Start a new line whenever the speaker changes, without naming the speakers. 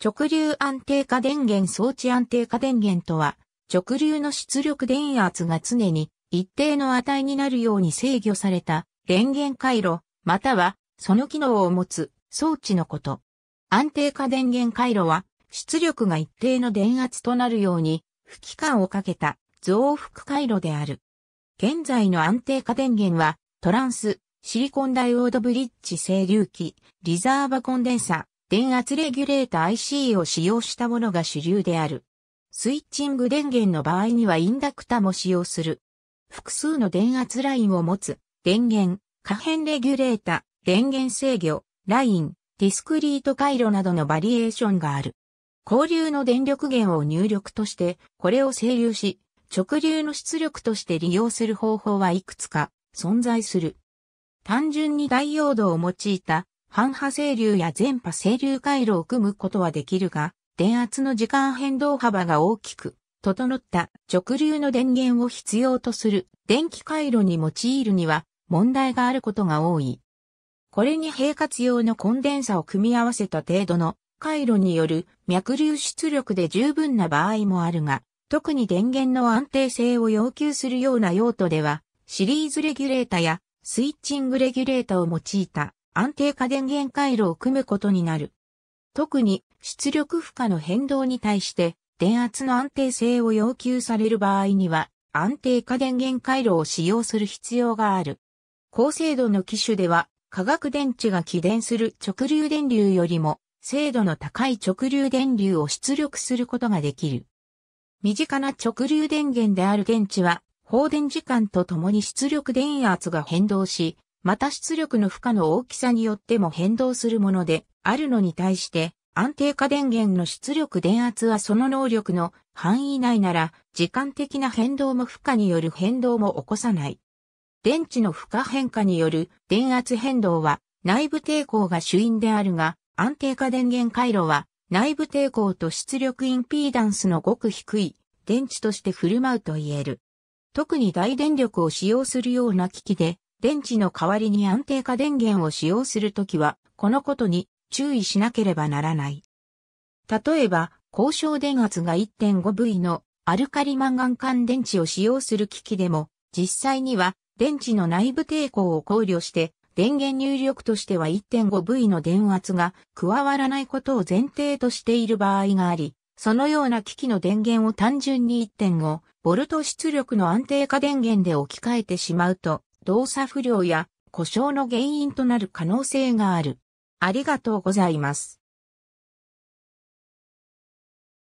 直流安定化電源装置安定化電源とは、直流の出力電圧が常に一定の値になるように制御された電源回路、またはその機能を持つ装置のこと。安定化電源回路は、出力が一定の電圧となるように、不機間をかけた増幅回路である。現在の安定化電源は、トランス、シリコンダイオードブリッジ整流器、リザーバコンデンサ、電圧レギュレータ IC を使用したものが主流である。スイッチング電源の場合にはインダクタも使用する。複数の電圧ラインを持つ、電源、可変レギュレータ、電源制御、ライン、ディスクリート回路などのバリエーションがある。交流の電力源を入力として、これを整流し、直流の出力として利用する方法はいくつか存在する。単純にダイオードを用いた半波整流や全波整流回路を組むことはできるが、電圧の時間変動幅が大きく、整った直流の電源を必要とする電気回路に用いるには問題があることが多い。これに平滑用のコンデンサを組み合わせた程度の回路による脈流出力で十分な場合もあるが、特に電源の安定性を要求するような用途では、シリーズレギュレータやスイッチングレギュレータを用いた安定化電源回路を組むことになる。特に出力負荷の変動に対して電圧の安定性を要求される場合には安定化電源回路を使用する必要がある。高精度の機種では化学電池が起電する直流電流よりも精度の高い直流電流を出力することができる。身近な直流電源である電池は放電時間とともに出力電圧が変動し、また出力の負荷の大きさによっても変動するものであるのに対して安定化電源の出力電圧はその能力の範囲内なら時間的な変動も負荷による変動も起こさない。電池の負荷変化による電圧変動は内部抵抗が主因であるが安定化電源回路は内部抵抗と出力インピーダンスのごく低い電池として振る舞うと言える。特に大電力を使用するような機器で電池の代わりに安定化電源を使用するときは、このことに注意しなければならない。例えば、交渉電圧が 1.5V のアルカリマンガン管電池を使用する機器でも、実際には電池の内部抵抗を考慮して、電源入力としては 1.5V の電圧が加わらないことを前提としている場合があり、そのような機器の電源を単純に 1.5V 出力の安定化電源で置き換えてしまうと、動作不良や故障の原因となる可能性がある。ありがとうございます。